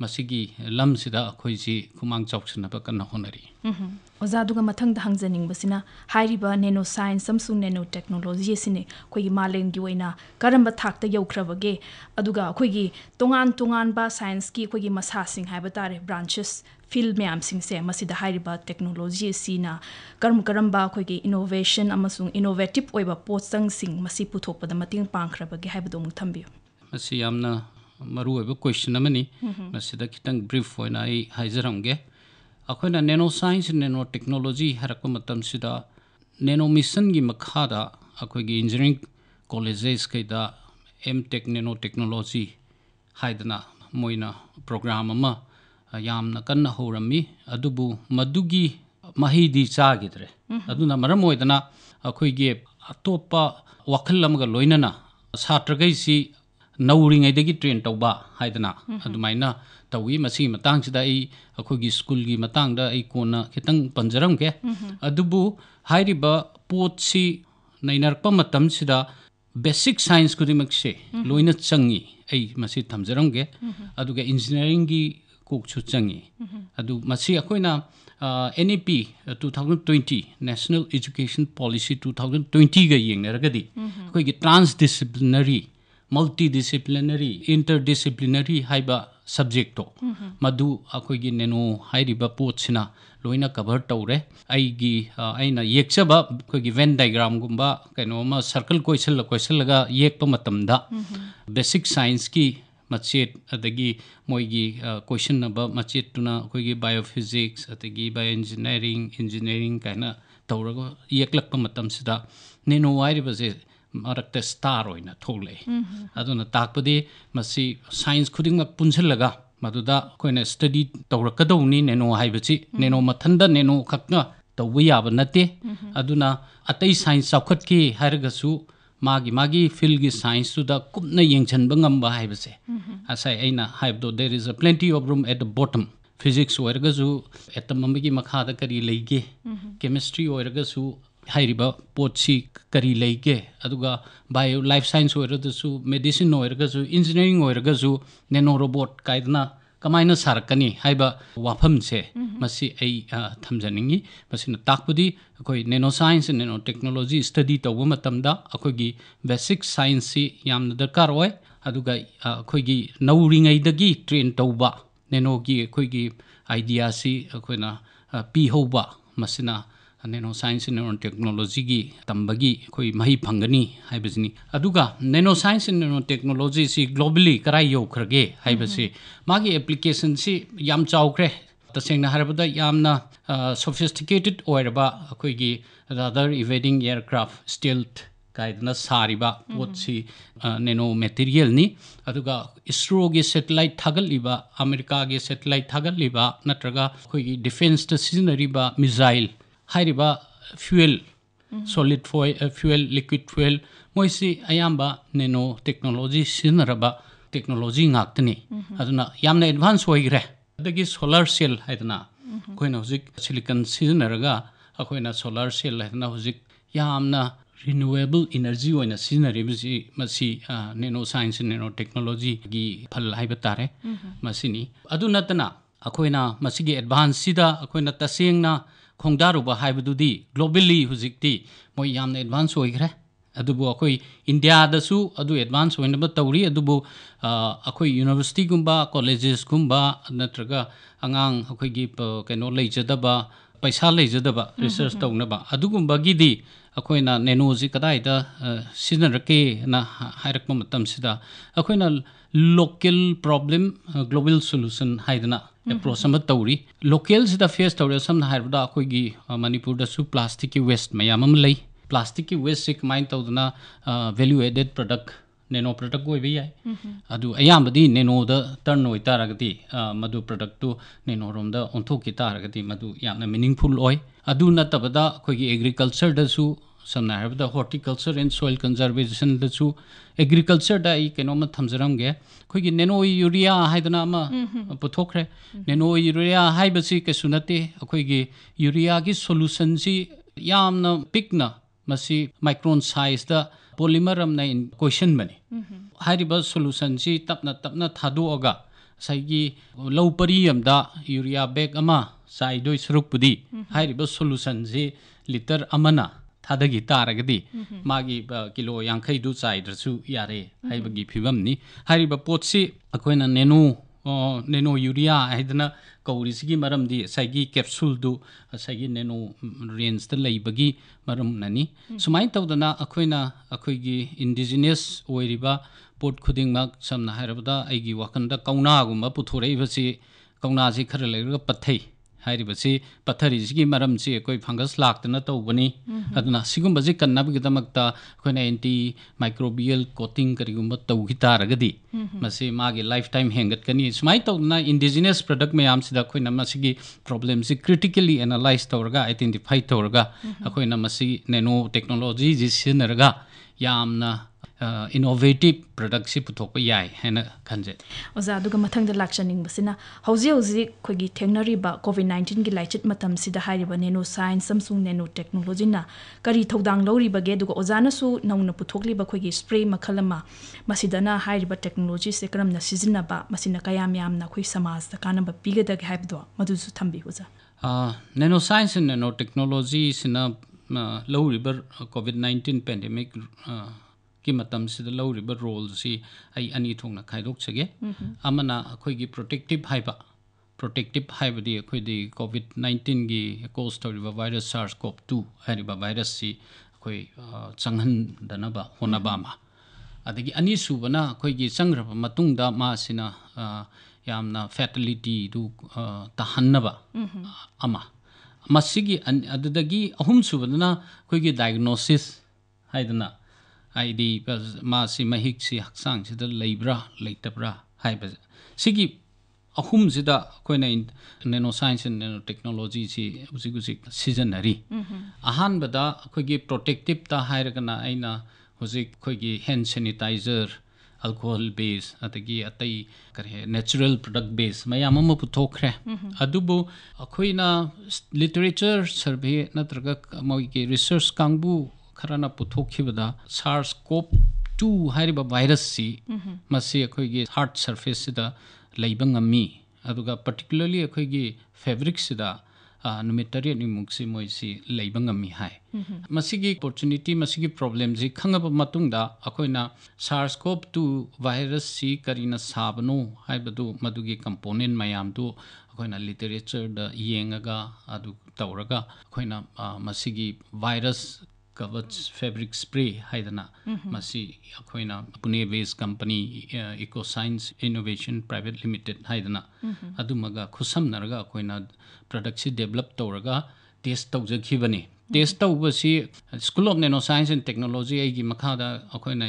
ꯃꯁꯤꯒꯤ ꯂꯝꯁꯤꯗ ꯑꯩꯈꯣꯏꯁꯤ ꯈꯨꯃꯥꯡ ꯆꯥꯎꯁꯤꯟꯅꯕ ꯀꯟꯅ ꯍꯣꯠꯅꯔꯤ ꯑꯣꯖꯥ ꯑꯗꯨꯒ ꯃꯊꯪꯗ ꯍꯪꯖꯅꯤꯡꯕꯁꯤꯅ ꯍꯥꯏꯔꯤꯕ ꯅꯦꯅꯣ ꯁꯥꯏꯟꯁ ꯑꯃꯁꯨꯡ ꯅꯦꯅꯣ ꯇꯦꯛꯅꯣꯂꯣꯖꯤ ꯑꯁꯤꯅꯤ ꯑꯩꯈꯣꯏꯒꯤ ꯃꯥꯂꯦꯝꯒꯤ ꯑꯣꯏꯅ ꯀꯔꯝꯕ ꯊꯥꯛꯇ ꯌꯧꯈ꯭ꯔꯕꯒꯦ ꯑꯗꯨꯒ ꯑꯩꯈꯣꯏꯒꯤ ꯇꯣꯉꯥꯟ ꯇꯣꯉꯥꯟꯕ ꯁꯥꯏꯟꯁꯀꯤ ꯑꯩꯈꯣꯏꯒꯤ ꯃꯁꯥꯁꯤꯡ ꯍꯥꯏꯕ ꯇꯥꯔꯦ ꯕ꯭ꯔꯥꯟꯆꯦꯁ ꯐꯤꯜ ꯃꯌꯥꯝꯁꯤꯡꯁꯦ ꯃꯁꯤꯗ ꯍꯥꯏꯔꯤꯕ ꯇꯦꯛꯅꯣꯂꯣꯖꯤ ꯑꯁꯤꯅ ꯀꯔꯝ ꯀꯔꯝꯕ ꯑꯩꯈꯣꯏꯒꯤ ꯏꯅꯣꯕꯦꯁꯟ ꯑꯃꯁꯨꯡ ꯏꯅꯣꯕꯦꯇꯤꯞ ꯑꯣꯏꯕ ꯄꯣꯠꯆꯪꯁꯤꯡ ꯃꯁꯤ ꯄꯨꯊꯣꯛꯄꯗ ꯃꯇꯦꯡ ꯄꯥꯡꯈ꯭ꯔꯕꯒꯦ ꯍꯥꯏꯕꯗꯣ ꯑꯃꯨꯛ ꯊꯝꯕꯤꯌꯨ ꯃꯁꯤ ꯌꯥꯝꯅ ꯃꯔꯨꯑꯣꯏꯕ ꯀꯣꯏꯁꯟ ꯑꯃꯅꯤ ꯃꯁꯤꯗ ꯈꯤꯇꯪ ꯕ꯭ꯔꯤꯐ ꯑꯣꯏꯅ ꯑꯩ ꯍꯥꯏꯖꯔꯝꯒꯦ ꯑꯩꯈꯣꯏꯅ ꯅꯦꯅꯣ ꯁꯥꯏꯟꯁ ꯅꯦꯅꯣ ꯇꯦꯛꯅꯣꯂꯣꯖꯤ ꯍꯥꯏꯔꯛꯄ ꯃꯇꯝꯁꯤꯗ ꯅꯦꯅꯣ ꯃꯤꯁꯟꯒꯤ ꯃꯈꯥꯗ ꯑꯩꯈꯣꯏꯒꯤ ꯏꯟꯖꯤꯅꯤꯌꯥꯔꯤꯡ ꯀꯣꯂꯦꯖꯦꯁꯈꯩꯗ ꯑꯦꯝ ꯇꯦꯛ ꯅꯦꯅꯣ ꯇꯦꯛꯅꯣꯂꯣꯖꯤ ꯍꯥꯏꯗꯅ ꯃꯣꯏꯅ ꯄ꯭ꯔꯣꯒ꯭ꯔꯥꯝ ꯑꯃ ꯌꯥꯝꯅ ꯀꯟꯅ ꯍꯧꯔꯝꯃꯤ ꯑꯗꯨꯕꯨ ꯃꯗꯨꯒꯤ ꯃꯍꯩꯗꯤ ꯆꯥꯈꯤꯗ꯭ꯔꯦ ꯑꯗꯨꯅ ꯃꯔꯝ ꯑꯣꯏꯗꯅ ꯑꯩꯈꯣꯏꯒꯤ ꯑꯇꯣꯞꯄ ꯋꯥꯈꯜ ꯑꯃꯒ ꯂꯣꯏꯅꯅ ꯁꯥꯇ꯭ꯔꯈꯩꯁꯤ नौरीदी ट्रेन तब हाई अदी स्कूल की मतंग कौन अब पंजरमे पोटी नईनरपमसीद बेसीक साइंस कुमें लोन चंगी अभी तमजरमे इंजीनियरिंग कोकसु चंगी अखोना N E two thousand twenty national education policy two thousand twenty येरगदी ट्रांस डिशिप्लिनरी मल्टीडिसिप्लिनरी इंटरडिसिप्लिनरी सब्जेक्टो मधु अखोई नेनो पोसना लोन कवर तौर अगर वेन डायग्राम कम सर्कल कोईसल कोईसल बेसिक साइंस की मचेत मोगी कोशन मचेतना बायोफिजिक्स बायो इंजीनियरिंग इंजीनियरिंग कहना तौर येक्लप नेनो आईबाजे ꯃꯔꯛꯇ ꯁ꯭ꯇꯥꯔ ꯑꯣꯏꯅ ꯊꯣꯛꯂꯛꯏ ꯑꯗꯨꯅ ꯇꯥꯛꯄꯗꯤ ꯃꯁꯤ ꯁꯥꯏꯟꯁ ꯈꯨꯗꯤꯡꯃꯛ पुन्सल्लगा ꯃꯗꯨꯗ ꯑꯩꯈꯣꯏꯅ ꯁ꯭ꯇꯗꯤ ꯇꯧꯔꯛꯀꯗꯧꯅꯤ ꯅꯦꯅꯣ ꯍꯥꯏꯕꯁꯤ ꯅꯦꯅꯣ ꯃꯊꯟꯗ ꯅꯦꯅꯣ ꯈꯛꯅ ꯇꯧꯕ ꯌꯥꯕ ꯅꯠꯇꯦ ꯑꯗꯨꯅ ꯑꯇꯩ ꯁꯥꯏꯟꯁ ꯆꯥꯎꯈꯠꯈꯤ ꯍꯥꯏꯔꯒꯁꯨ मागी मागी फील की साइंस तो दा कुपने यंगचन बंगम बाहर बसे ऐसा ऐ ना हाइप दो there is a plenty of room at the bottom physics ओरगसु एटम मम्मी की मखा दा करी लेगे केमिस्ट्री ओरगसु ꯍꯥꯏꯔꯤꯕ ꯄꯣꯠꯁꯤ ꯀꯔꯤ ꯂꯩꯒꯦ ꯑꯗꯨꯒ ꯕꯥꯏꯑꯣ ꯂꯥꯏꯐ ꯁꯥꯏꯟꯁ ꯑꯣꯏꯔꯒꯁꯨ ꯃꯦꯗꯤꯁꯤꯟ ꯑꯣꯏꯔꯒꯁꯨ ꯏꯟꯖꯤꯅꯤꯌꯥꯔꯤꯡ ꯑꯣꯏꯔꯒꯁꯨ ꯅꯦꯅꯣ ꯔꯣꯕꯣꯠ ꯀꯥꯏꯗꯅ ꯀꯃꯥꯏꯅ ꯁꯥꯔꯛꯀꯅꯤ ꯍꯥꯏꯕ ꯋꯥꯐꯝꯁꯦ ꯃꯁꯤ ꯑꯩ ꯊꯝꯖꯅꯤꯡꯉꯤ ꯃꯁꯤꯅ ꯇꯥꯛꯄꯗꯤ ꯑꯩꯈꯣꯏ nano science nano technology study ꯇꯧꯕ ꯃꯇꯝꯗ ꯑꯩꯈꯣꯏꯒꯤ ꯕꯦꯁꯤꯛ ꯁꯥꯏꯟꯁꯁꯤ ꯌꯥꯝꯅ ꯗꯔꯀꯥꯔ ꯑꯣꯏ ꯑꯗꯨꯒ ꯑꯩꯈꯣꯏꯒꯤ ꯅꯧꯔꯤꯉꯩꯗꯒꯤ ꯇ꯭ꯔꯦꯟ ꯇꯧꯕ ꯅꯦꯅꯣꯒꯤ ꯑꯩꯈꯣꯏꯒꯤ ꯑꯥꯏꯗꯤꯌꯥꯁꯤ ꯑꯩꯈꯣꯏꯅ ꯄꯤꯍꯧꯕ ꯃꯁꯤꯅ नैनो साइंस नैनो टेक्नोलॉजी की तम्बगी की मही फंगनी है बजनी अदुगा नैनो साइंस नैनो टेक्नोलॉजी सी ग्लोबली कराई है बसे एप्लीकेशन से याम चाऊकरे तसेंग ना हरबदा सोफिस्टिकेटेड ओए की रादर इवेडिंग एयरक्राफ्ट स्टील काय दना सारी बा वो सी नैनो मटेरियल इसरो के सैटेलाइट थागल अमेरिका के सैटेलाइट थागल लीबा नटरगा डिफेंस तसीजनरी बा hariba fuel solid foil fuel liquid fuel moisi ayamba neno technology sinaraba technology ngakteni aduna yamna advance hoigre dagi solar cell haitna koina hujik silicon sinaraga akoina solar cell haitna hujik yamna renewable energy oina sinari bisi masi neno science neno technology gi phal haiba tare masini aduna tana akoina masigi advance sida akoina tasingna खोंदारुबा हाइबदुदी ग्लोबली हुजिक्ति मोय यामने एडवांस होइखरे अदुबु अखोय इंडिया दसु अदु एडवांस होइनब तौरी अदुबु अखोय यूनिवर्सिटी गुंबा कॉलेजेस गुंबा नत्रगा अंगांग अखोय गी कैनो लेजदबा पैसा लेजदबा रिसर्च तौनबा अदुगुंबगीदी अखोयना नेनोजी लोकल प्रॉब्लम ग्लोबल सोलूसन है एप्रोच तौरी लोकल से फेस तौर सब मनपुर प्लास्टिक की वेस्ट मैम प्लास्टिक की वेस्ट से कमाय तौदना value added product nano product अयामदी नैनोद टर्न हो तारगे मधु प्रोडक्ट नैनोरोम ओंथो की तारगे मधु यानी मीनिंगफुल अग्रीकल्चर ꯁꯝꯅ ꯍꯣꯔꯇꯤꯀꯜꯆꯔ ꯑꯦꯟ ꯁꯣꯏꯜ ꯀꯟꯖꯔꯕꯦꯁꯟꯗꯁꯨ ꯑꯦꯒ꯭ꯔꯤꯀꯜꯆꯔꯗ ꯑꯩ ꯀꯩꯅꯣꯝꯃ ꯊꯝꯖꯔꯝꯒꯦ ꯑꯩꯈꯣꯏꯒꯤ ꯅꯦꯅꯣ ꯌꯨꯔꯤꯌꯥ ꯍꯥꯏꯗꯅ ꯑꯃ ꯄꯨꯊꯣꯛꯈ꯭रे ꯅꯦꯅꯣ ꯌꯨꯔꯤꯌꯥ ꯍꯥꯏꯕꯁꯤ ꯀꯩꯁꯨ ꯅꯠꯇꯦ ꯑꯩꯈꯣꯏꯒꯤ ꯌꯨꯔꯤꯌꯥꯒꯤ ꯁꯣꯂꯨꯁꯟꯁꯤ ꯌꯥꯝꯅ ꯄꯤꯛꯅ ꯃꯁꯤ ꯃꯥꯏꯀ꯭ꯔꯣꯟ ꯁꯥꯏꯖꯗ ꯄꯣꯂꯤꯃꯔ ꯑꯃꯅ ꯀꯣꯏꯁꯤꯟꯕꯅꯤ ꯍꯥꯏꯔꯤꯕ ꯁꯣꯂꯨꯁꯟꯁꯤ ꯇꯞꯅ ꯇꯞꯅ ꯊꯥꯗꯣꯛꯑꯒ ꯉꯁꯥꯏꯒꯤ ꯂꯧ ꯄꯔꯤ ꯑꯃꯗ ꯌꯨꯔꯤꯌꯥ ꯕꯦꯒ ꯑꯃ ꯆꯥꯏꯗꯣꯏ ꯁꯔꯨꯛꯄꯨꯗꯤ ꯍꯥꯏꯔꯤꯕ ꯁꯣꯂꯨꯁꯟꯁꯤ ꯂꯤꯇꯔ ꯑꯃꯅ ꯊꯥꯗꯒꯤ ꯇꯥꯔꯒꯗꯤ ꯃꯥꯒꯤ ꯀꯤꯂꯣ ꯌꯥꯡꯈꯩꯗꯨ ꯆꯥꯏꯗ꯭ꯔꯁꯨ ꯌꯥꯔꯦ ꯍꯥꯏꯕꯒꯤ ꯐꯤꯕꯝꯅꯤ ꯍꯥꯏꯔꯤꯕ ꯄꯣꯠꯁꯤ ꯑꯩꯈꯣꯏꯅ ꯅꯦꯅꯣ ꯅꯦꯅꯣ ꯌꯨꯔꯤꯌꯥ ꯍꯥꯏꯗꯅ ꯀꯧꯔꯤꯁꯤꯒꯤ ꯃꯔꯝꯗꯤ ꯉꯁꯥꯏꯒꯤ ꯀꯦꯞꯁꯨꯜꯗꯨ ꯉꯁꯥꯏꯒꯤ ꯅꯦꯅꯣ ꯔꯦꯟꯖꯇ ꯂꯩꯕꯒꯤ ꯃꯔꯝꯅꯅꯤ ꯁꯨꯃꯥꯏꯅ ꯇꯧꯗꯅ ꯑꯩꯈꯣꯏꯅ ꯑꯩꯈꯣꯏꯒꯤ ꯏꯟꯗꯤꯖꯤꯅꯁ ꯑꯣꯏꯔꯤꯕ ꯄꯣꯠ ꯈꯨꯗꯤꯡꯃꯛ ꯁꯝꯅ ꯍꯥꯏꯔꯕꯗ ꯑꯩꯒꯤ ꯋꯥꯈꯜꯗ ꯀꯧꯅꯥꯒꯨꯝꯕ ꯄꯨꯊꯣꯔꯛꯏꯕꯁꯤ ꯀꯧꯅꯥꯁꯤ ꯈꯔ ꯂꯩꯔꯒ ꯄꯠꯊꯩ ꯍꯥꯏꯔꯤꯕꯁꯤ ꯄꯠꯊꯔꯤꯁꯤꯒꯤ ꯃꯔꯝꯁꯤ ꯑꯩꯈꯣꯏ ꯐꯪꯒꯁ ꯂꯥꯛꯇꯅ ꯇꯧꯕꯅꯤ ꯑꯗꯨꯅ ꯁꯤꯒꯨꯝꯕꯁꯤ ꯀꯟꯅꯕꯒꯤꯗꯃꯛꯇ ꯑꯩꯈꯣꯏꯅ ꯑꯦꯟꯇꯤ ꯃꯥꯏꯀ꯭ꯔꯣꯕꯤꯌꯦꯜ ꯀꯣꯇꯤꯡ ꯀꯔꯤꯒꯨꯝꯕ ꯇꯧꯈꯤ ꯇꯥꯔꯒꯗꯤ ꯃꯁꯤ ꯃꯥꯒꯤ ꯂꯥꯏꯐ ꯇꯥꯏꯝ ꯍꯦꯟꯒꯠꯀꯅꯤ ꯁꯨꯃꯥꯏꯅ ꯇꯧꯗꯅ ꯏꯟꯗꯤꯖꯤꯅꯁ ꯄ꯭ꯔꯗꯛ ꯃꯌꯥꯝꯁꯤꯗ ꯑꯩꯈꯣꯏꯅ ꯃꯁꯤꯒꯤ ꯄ꯭ꯔꯣꯕ꯭ꯂꯦꯝꯁꯤ ꯀ꯭ꯔꯤꯇꯤꯀꯦꯜꯂꯤ ꯑꯦꯅꯥꯂꯥꯏꯁ ꯇꯧꯔꯒ ꯑꯥꯏꯗꯦꯟꯇꯤꯐꯥꯏ ꯇꯧꯔꯒ ꯑꯩꯈꯣꯏꯅ ꯃꯁꯤ ꯅꯦꯅꯣ ꯇꯦꯛꯅꯣꯂꯣꯖꯤꯁꯤ ꯁꯤꯖꯤꯟꯅꯔꯒ ꯌꯥꯝꯅ ꯏꯅꯣꯚꯦꯇꯤꯕ ꯄ꯭ꯔꯗꯛꯁꯤ ꯄꯨꯊꯣꯛꯄ ꯌꯥꯏ ꯍꯥꯏꯅ ꯈꯟꯖꯩ ꯑꯣꯖꯥ ꯑꯗꯨꯒ ꯃꯊꯪꯗ ꯂꯥꯛꯆꯅꯤꯡꯕꯁꯤꯅ ꯍꯧꯖꯤꯛ ꯍꯧꯖꯤꯛ ꯑꯩꯈꯣꯏꯒꯤ ꯊꯦꯡꯅꯔꯤꯕ ꯀꯣꯚꯤꯗ ꯅꯥꯏꯟꯇꯤꯟꯒꯤ ꯂꯥꯏꯆꯠ ꯃꯇꯝꯁꯤꯗ ꯍꯥꯏꯔꯤꯕ ꯅꯦꯅꯣ ꯁꯥꯏꯟꯁ ꯑꯃꯁꯨꯡ ꯅꯦꯅꯣ ꯇꯦꯛꯅꯣꯂꯣꯖꯤꯅ ꯀꯔꯤ ꯊꯧꯗꯥꯡ ꯂꯧꯔꯤꯕꯒꯦ ꯑꯗꯨꯒ ꯑꯣꯖꯥꯅꯁꯨ ꯅꯧꯅ ꯄꯨꯊꯣꯛꯂꯤꯕ ꯑꯩꯈꯣꯏꯒꯤ ꯁ꯭ꯄ꯭ꯔꯦ ꯃꯈꯜ ꯑꯃ ꯃꯁꯤꯗꯅ ꯍꯥꯏꯔꯤꯕ ꯇꯦꯛꯅꯣꯂꯣꯖꯤꯁꯦ ꯀꯔꯝꯅ ꯁꯤꯖꯤꯟꯅꯕ ꯃꯁꯤꯅ ꯀꯌꯥꯝ ꯌꯥꯝꯅ ꯑꯩꯈꯣꯏ ꯁꯃꯥꯖꯗ ꯀꯥꯟꯅꯕ ꯄꯤꯒꯗꯒꯦ ꯍꯥꯏꯕꯗꯣ ꯃꯗꯨꯁꯨ ꯊꯝꯕꯤꯌꯨ ꯑꯣꯖꯥ ꯅꯦꯅꯣ ꯁꯥꯏꯟꯁ ꯑꯦꯟ ꯅꯦꯅꯣ ꯇꯦꯛꯅꯣꯂꯣꯖꯤꯁꯤꯅ ꯂꯧꯔꯤꯕ ꯀꯣꯚꯤꯗ ꯅꯥꯏꯟꯇꯤꯟ ꯄꯦꯟꯗꯦꯃꯤꯛ ꯀꯤ ꯃꯇꯝꯁꯤꯗ ꯂꯧꯔꯤꯕ ꯔꯣꯜꯁꯤ ꯑꯩ ꯑꯅꯤ ꯊꯣꯛꯅ ꯈꯥꯏꯗꯣꯛꯆꯒꯦ ꯑꯃꯅ ꯑꯩꯈꯣꯏꯒꯤ ꯄ꯭ꯔꯣꯇꯦꯛꯇꯤꯞ ꯍꯥꯏꯕ ꯄ꯭ꯔꯣꯇꯦꯛꯇꯤꯞ ꯍꯥꯏꯕꯗꯤ ꯑꯩꯈꯣꯏꯗꯤ ꯀꯣꯚꯤꯗ ꯅꯥꯏꯟꯇꯤꯟꯒꯤ ꯀꯣꯁ ꯇꯧꯔꯤꯕ ꯚꯥꯏꯔꯁ ꯁꯥꯔꯁ ꯀꯣꯞ ꯇꯨ ꯍꯥꯏꯔꯤꯕ ꯚꯥꯏꯔꯁꯁꯤ ꯑꯩꯈꯣꯏ ꯆꯪꯍꯟꯗꯅꯕ ꯍꯣꯠꯅꯕ ꯑꯃ ꯑꯗꯒꯤ ꯑꯅꯤꯁꯨꯕꯅ ꯑꯩꯈꯣꯏꯒꯤ ꯆꯪꯈ꯭ꯔꯕ ꯃꯇꯨꯡꯗ ꯃꯥꯁꯤꯅ ꯌꯥꯝꯅ ꯐꯦꯇꯤꯂꯤꯇꯤꯗꯨ ꯇꯥꯍꯟꯅꯕ ꯑꯃ ꯃꯁꯤꯒꯤ ꯑꯗꯨꯗꯒꯤ ꯑꯍꯨꯝꯁꯨꯕꯗꯅ ꯑꯩꯈꯣꯏꯒꯤ ꯗꯥꯏꯒꯅꯣꯁꯤꯁ ꯍꯥꯏꯗꯅ ꯍꯥꯏꯗꯤ ꯃꯥꯁꯤ ꯃꯍꯤꯛꯁꯤ ꯍꯛꯆꯥꯡꯁꯤꯗ ꯂꯩꯕ꯭ꯔꯥ ꯂꯩꯇꯕ꯭ꯔꯥ ꯍꯥꯏꯕ ꯁꯤꯒꯤ ꯑꯍꯨꯝꯁꯤꯗ ꯑꯩꯈꯣꯏꯅ ꯅꯦꯅꯣ ꯁꯥꯏꯟꯁ ꯑꯦꯟ ꯅꯦꯅꯣ ꯇꯦꯛꯅꯣꯂꯣꯖꯤꯁꯤ ꯍꯧꯖꯤꯛ ꯍꯧꯖꯤꯛ ꯁꯤꯖꯤꯟꯅꯔꯤ ꯑꯍꯥꯟꯕꯗ ꯑꯩꯈꯣꯏꯒꯤ ꯄ꯭ꯔꯣꯇꯦꯛꯇꯤꯞꯇ ꯍꯥꯏꯔꯒꯅ ꯑꯩꯅ ꯍꯧꯖꯤꯛ ꯑꯩꯈꯣꯏꯒꯤ ꯍꯦꯟ ꯁꯦꯅꯤꯇꯥꯏꯖꯔ ꯑꯜꯀꯣꯍꯣꯜ ꯕꯦꯁ ꯑꯗꯒꯤ ꯑꯇꯩ ꯀꯔꯤ ꯅꯦꯆꯔꯦꯜ ꯄ꯭ꯔꯗꯛ ꯕꯦꯁ ꯃꯌꯥꯝ ꯑꯃ ꯄꯨꯊꯣꯛꯈ꯭ꯔꯦ ꯑꯗꯨꯕꯨ ꯑꯩꯈꯣꯏꯅ ꯂꯤꯇꯔꯦꯆꯔ ꯁꯔꯚꯦ ꯅꯠꯇ꯭ꯔꯒ ꯃꯣꯏꯒꯤ ꯔꯤꯁꯔꯁ ꯀꯥꯡꯕꯨ ꯈꯔꯅ ꯄꯨꯊꯣꯛꯈꯤꯕꯗ ꯁꯥꯔꯁ ꯀꯣꯞ ꯇꯨ ꯍꯥꯏꯔꯤꯕ ꯚꯥꯏꯔꯁꯁꯤ ꯃꯁꯤ ꯑꯩꯈꯣꯏꯒꯤ ꯍꯥꯔꯠ ꯁꯔꯐꯦꯁꯁꯤꯗ ꯂꯩꯕ ꯉꯝꯃꯤ ꯑꯗꯨꯒ ꯄꯔꯇꯤꯀꯨꯂꯔꯂꯤ ꯑꯩꯈꯣꯏꯒꯤ ꯐꯦꯕ꯭ꯔꯤꯛꯁꯤꯗ ꯅꯨꯃꯤꯠ ꯇꯔꯦꯠꯅꯤꯃꯨꯛꯁꯤ ꯃꯣꯏꯁꯤ ꯂꯩꯕ ꯉꯝꯃꯤ ꯍꯥꯏ ꯃꯁꯤꯒꯤ ꯑꯣꯄꯣꯔꯆꯨꯅꯤꯇꯤ ꯃꯁꯤꯒꯤ ꯄ꯭ꯔꯣꯕ꯭ꯂꯦꯝꯁꯤ ꯈꯪꯉꯕ ꯃꯇꯨꯡꯗ ꯑꯩꯈꯣꯏꯅ ꯁꯥꯔꯁꯀꯣꯞ ꯇꯨ ꯚꯥꯏꯔꯁꯁꯤ ꯀꯔꯤꯅ ꯁꯥꯕꯅꯣ ꯍꯥꯏꯕꯗꯨ ꯃꯗꯨꯒꯤ ꯀꯝꯄꯣꯅꯦꯟ ꯃꯌꯥꯝꯗꯨ ꯑꯩꯈꯣꯏꯅ ꯂꯤꯇꯔꯦꯆꯔꯗ ꯌꯦꯡꯉꯒ ꯑꯗꯨ ꯇꯧꯔꯒ ꯑꯩꯈꯣꯏꯅ ꯃꯁꯤꯒꯤ ꯚꯥꯏꯔꯁ कवच फैब्रिक स्प्रे है Pune base company eco science innovation private limited हैदना mm-hmm. खुशमरगा प्रोडक्ट डेवलप तौर टेस्ट तौजीबने mm-hmm. टेस्ट तब school of nano science and technology मखाद अखोना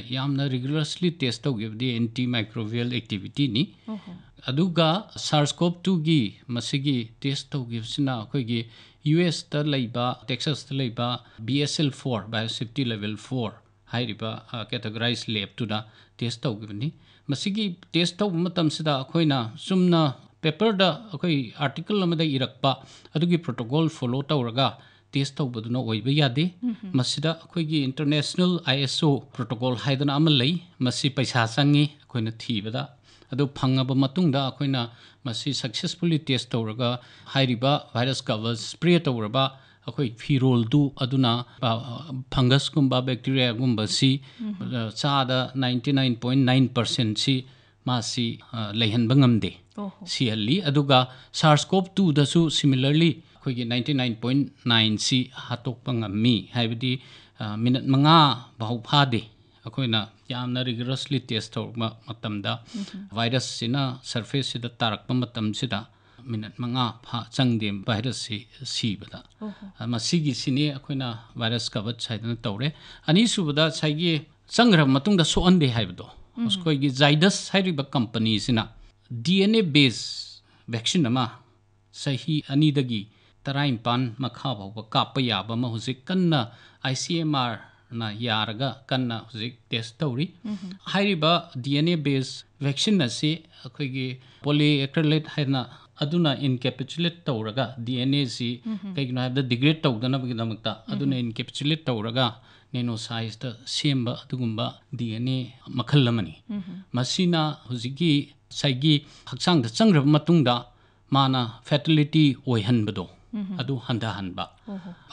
रेगुलरसली टेस्ट तौगी anti microbial activity mm-hmm. SARS CoV two की टेस्ट तौगी ꯌꯨ ꯑꯦꯁꯇ ꯂꯩꯕ ꯇꯦꯛꯁꯁꯇ ꯂꯩꯕ B S L for biosafety level four ꯍꯥꯏꯔꯤꯕ ꯀꯦꯇꯒꯣꯔꯥꯏꯁ ꯂꯦꯕꯇꯨꯗ ꯇꯦꯁ ꯇꯧꯈꯤꯕꯅꯤ ꯃꯁꯤꯒꯤ ꯇꯦꯁ ꯇꯧꯕ ꯃꯇꯝꯁꯤꯗ ꯑꯩꯈꯣꯏꯅ ꯆꯨꯝꯅ ꯄꯦꯄꯔꯗ ꯑꯩꯈꯣꯏ ꯑꯥꯔꯇꯤꯀꯜ ꯑꯃꯗ ꯏꯔꯛꯄ ꯑꯗꯨꯒꯤ ꯄ꯭ꯔꯣꯇꯣꯀꯣꯜ ꯐꯣꯂꯣ ꯇꯧꯔꯒ ꯇꯦꯁ ꯇꯧꯕꯗꯨꯅ ꯑꯣꯏꯕ ꯌꯥꯗꯦ ꯃꯁꯤꯗ ꯑꯩꯈꯣꯏꯒꯤ international I S O protocol ꯍꯥꯏꯗꯅ ꯑꯃ ꯂꯩ ꯃꯁꯤ ꯄꯩꯁꯥ ꯆꯪꯉꯤ ꯑꯩꯈꯣꯏꯅ ꯊꯤꯕꯗ ꯑꯗꯨ ꯐꯪꯉꯕ ꯃꯇꯨꯡꯗ ꯑꯩꯈꯣꯏꯅ ꯃꯁꯤ ꯁꯛꯁꯦꯁꯐꯨꯜꯂꯤ ꯇꯦꯁ ꯇꯧꯔꯒ ꯍꯥꯏꯔꯤꯕ ꯚꯥꯏꯔꯁ ꯀꯕꯔ ꯁ꯭ꯄ꯭ꯔꯦ ꯇꯧꯔꯕ ꯑꯩꯈꯣꯏ ꯐꯤꯔꯣꯜꯗꯨ ꯑꯗꯨꯅ ꯐꯪꯒꯁꯀꯨꯝꯕ ꯕꯦꯛꯇꯤꯔꯤꯌꯥꯒꯨꯝꯕꯁꯤ ꯆꯥꯗ ꯅꯥꯏꯟꯇꯤ ꯅꯥꯏꯟ ꯄꯣꯏꯟ ꯅꯥꯏꯟ ꯄꯔꯁꯦꯟꯁꯤ ꯃꯥꯁꯤ ꯂꯩꯍꯟꯕ ꯉꯝꯗꯦ ꯁꯤꯍꯜꯂꯤ ꯑꯗꯨꯒ ꯁꯥꯔꯁꯀꯣꯞ ꯇꯨꯗꯁꯨ ꯁꯤꯃꯤꯂꯔꯂꯤ ꯑꯩꯈꯣꯏꯒꯤ ꯅꯥꯏꯟꯇꯤ ꯅꯥꯏꯟ ꯄꯣꯏꯟ ꯅꯥꯏꯟꯁꯤ ꯍꯥꯠꯇꯣꯛꯄ ꯉꯝꯃꯤ ꯍꯥꯏꯕꯗꯤ ꯃꯤꯅꯠ ꯃꯉꯥ ꯐꯥꯎ ꯐꯥꯗꯦ ꯑꯩꯈꯣꯏꯅ ꯌꯥꯝꯅ ꯔꯤꯒꯔꯁꯂꯤ ꯇꯦꯁ ꯇꯧꯔꯛꯄ ꯃꯇꯝꯗ ꯚꯥꯏꯔꯁꯁꯤꯅ ꯁꯔꯐꯦꯁꯁꯤꯗ ꯇꯥꯔꯛꯄ ꯃꯇꯝꯁꯤꯗ ꯃꯤꯅꯠ ꯃꯉꯥ ꯐꯥ ꯆꯪꯗꯦ ꯚꯥꯏꯔꯁꯁꯤ ꯁꯤꯕꯗ ꯃꯁꯤꯒꯤꯁꯤꯅꯤ ꯑꯩꯈꯣꯏꯅ ꯚꯥꯏꯔꯁ ꯀꯕꯠꯁ ꯍꯥꯏꯗꯅ ꯇꯧꯔꯦ ꯑꯅꯤꯁꯨꯕꯗ ꯉꯁꯥꯏꯒꯤ ꯆꯪꯈ꯭ꯔꯕ ꯃꯇꯨꯡꯗ ꯁꯣꯛꯍꯟꯗꯦ ꯍꯥꯏꯕꯗꯣ ꯑꯩꯈꯣꯏꯒꯤ ꯖꯥꯏꯗꯁ ꯍꯥꯏꯔꯤꯕ ꯀꯝꯄꯅꯤꯁꯤꯅ ꯗꯤ ꯑꯦꯟ ꯑꯦ ꯕꯦꯁ ꯚꯦꯛꯁꯤꯟ ꯑꯃ ꯆꯍꯤ ꯑꯅꯤꯗꯒꯤ ꯇꯔꯥꯅꯤꯄꯥꯟ ꯃꯈꯥ ꯐꯥꯎꯕ ꯀꯥꯞꯄ ꯌꯥꯕ ꯑꯃ ꯍꯧꯖꯤꯛ ꯀꯟꯅ ꯑꯥꯏ ꯁꯤ ꯑꯦꯝ ꯑꯥꯔ ꯅ ꯌꯥꯔꯒ ꯀꯟꯅ ꯍꯧꯖꯤꯛ ꯇꯦꯁ ꯇꯧꯔꯤ ꯍꯥꯏꯔꯤꯕ ꯗꯤ ꯑꯦꯟ ꯑꯦ ꯕꯦꯁ ꯚꯦꯛꯁꯤꯟ ꯑꯁꯤ ꯑꯩꯈꯣꯏꯒꯤ ꯄꯣꯂꯤꯑꯦꯀ꯭ꯔꯤꯂꯦꯠ ꯍꯥꯏꯅ ꯑꯗꯨꯅ ꯏꯟꯀꯦꯄꯆꯨꯂꯦꯠ ꯇꯧꯔꯒ ꯗꯤ ꯑꯦꯟ ꯑꯦꯁꯤ ꯀꯩꯒꯤꯅꯣ ꯍꯥꯏꯕꯗ ꯗꯤꯒ꯭ꯔꯦꯗ ꯇꯧꯗꯅꯕꯒꯤꯗꯃꯛꯇ ꯑꯗꯨꯅ ꯏꯟꯀꯦꯄꯆꯨꯂꯦꯠ ꯇꯧꯔꯒ ꯅꯦꯅꯣ ꯁꯥꯏꯖꯇ ꯁꯦꯝꯕ ꯑꯗꯨꯒꯨꯝꯕ ꯗꯤ ꯑꯦꯟ ꯑꯦ ꯃꯈꯜ ꯑꯃꯅꯤ ꯃꯁꯤꯅ ꯍꯧꯖꯤꯛꯀꯤ ꯉꯁꯥꯏꯒꯤ ꯍꯛꯆꯥꯡꯗ ꯆꯪꯈ꯭ꯔꯕ ꯃꯇꯨꯡꯗ ꯃꯥꯅ ꯐꯦꯇꯤꯂꯤꯇꯤ ꯑꯣꯏꯍꯟꯕꯗꯣ ꯑꯗꯨ ꯍꯟꯊꯍꯟꯕ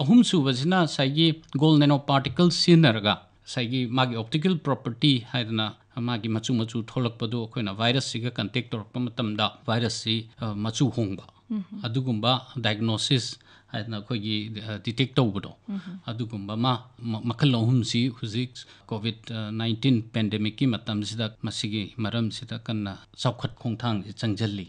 ꯑꯍꯨꯝ ꯁꯨꯕꯁꯤꯅ ꯉꯁꯥꯏꯒꯤ ꯒꯣꯜ ꯅꯦꯅꯣ ꯄꯥꯔꯇꯤꯀꯜ ꯁꯤꯖꯤꯟꯅꯔꯒ ꯉꯁꯥꯏꯒꯤ ꯃꯥꯒꯤ ꯑꯣꯞꯇꯤꯀꯦꯜ ꯄ꯭ꯔꯣꯄꯔꯇꯤ ꯍꯥꯏꯗꯅ ꯃꯥꯒꯤ ꯃꯆꯨ ꯃꯆꯨ ꯊꯣꯛꯂꯛꯄꯗꯨ ꯑꯩꯈꯣꯏꯅ ꯚꯥꯏꯔꯁꯁꯤꯒ ꯀꯟꯇꯦꯛ ꯇꯧꯔꯛꯄ ꯃꯇꯝꯗ ꯚꯥꯏꯔꯁꯁꯤ ꯃꯆꯨ ꯍꯣꯡꯕ ꯑꯗꯨꯒꯨꯝꯕ ꯗꯥꯏꯒꯅꯣꯁꯤꯁ ꯍꯥꯏꯗꯅ ꯑꯩꯈꯣꯏꯒꯤ ꯗꯤꯇꯦꯛ ꯇꯧꯕꯗꯣ ꯑꯗꯨꯒꯨꯝꯕ ꯑꯃ ꯃꯈꯜ ꯑꯍꯨꯝꯁꯤ ꯍꯧꯖꯤꯛ ꯀꯣꯚꯤꯗ ꯅꯥꯏꯟꯇꯤꯟ ꯄꯦꯟꯗꯦꯃꯤꯛꯀꯤ ꯃꯇꯝꯁꯤꯗ ꯃꯁꯤꯒꯤ ꯃꯔꯝꯁꯤꯗ ꯀꯟꯅ ꯆꯥꯎꯈꯠ ꯈꯣꯡꯊꯥꯡꯁꯤ ꯆꯪꯁꯤꯜꯂꯤ